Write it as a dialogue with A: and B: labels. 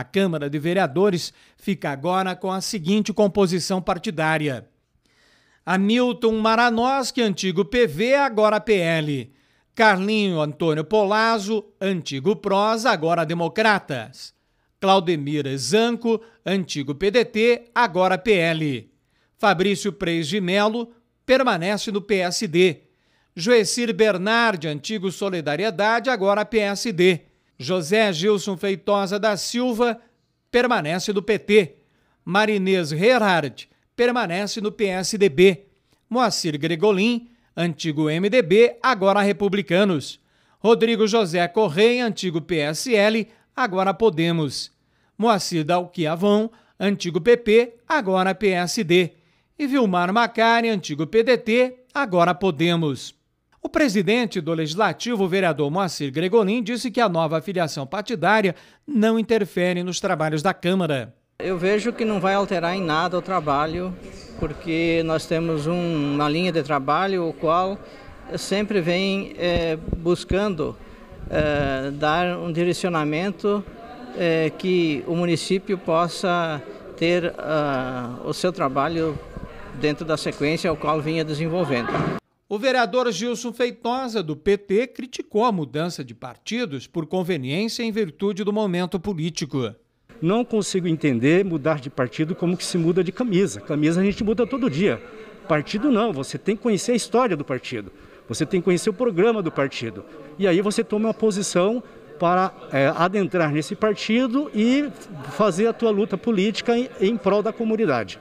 A: A Câmara de Vereadores fica agora com a seguinte composição partidária: Hamilton Maranoski, antigo PV, agora PL. Carlinho Antônio Polazo, antigo PROS, agora Democratas. Claudemira Zanco, antigo PDT, agora PL. Fabrício Preis de Melo permanece no PSD. Joecir Bernardi, antigo Solidariedade, agora PSD. José Gilson Feitosa da Silva permanece do PT. Marinês Herhard permanece no PSDB. Moacir Gregolin, antigo MDB, agora Republicanos. Rodrigo José Correia, antigo PSL, agora Podemos. Moacir Dalquiavon, antigo PP, agora PSD. E Vilmar Macari, antigo PDT, agora Podemos. O presidente do Legislativo, o vereador Moacir Gregolin, disse que a nova afiliação partidária não interfere nos trabalhos da Câmara.
B: Eu vejo que não vai alterar em nada o trabalho, porque nós temos um, uma linha de trabalho o qual sempre vem é, buscando é, dar um direcionamento é, que o município possa ter uh, o seu trabalho dentro da sequência ao qual vinha desenvolvendo.
A: O vereador Gilson Feitosa, do PT,
C: criticou a mudança de partidos por conveniência em virtude do momento político. Não consigo entender mudar de partido como que se muda de camisa. Camisa a gente muda todo dia. Partido não, você tem que conhecer a história do partido. Você tem que conhecer o programa do partido. E aí você toma uma posição para é, adentrar nesse partido e fazer a tua luta política em, em prol da comunidade.